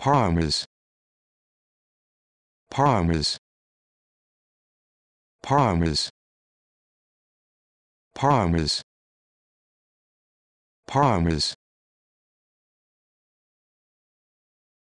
Parmas Parmas Parmas Parmas Parmas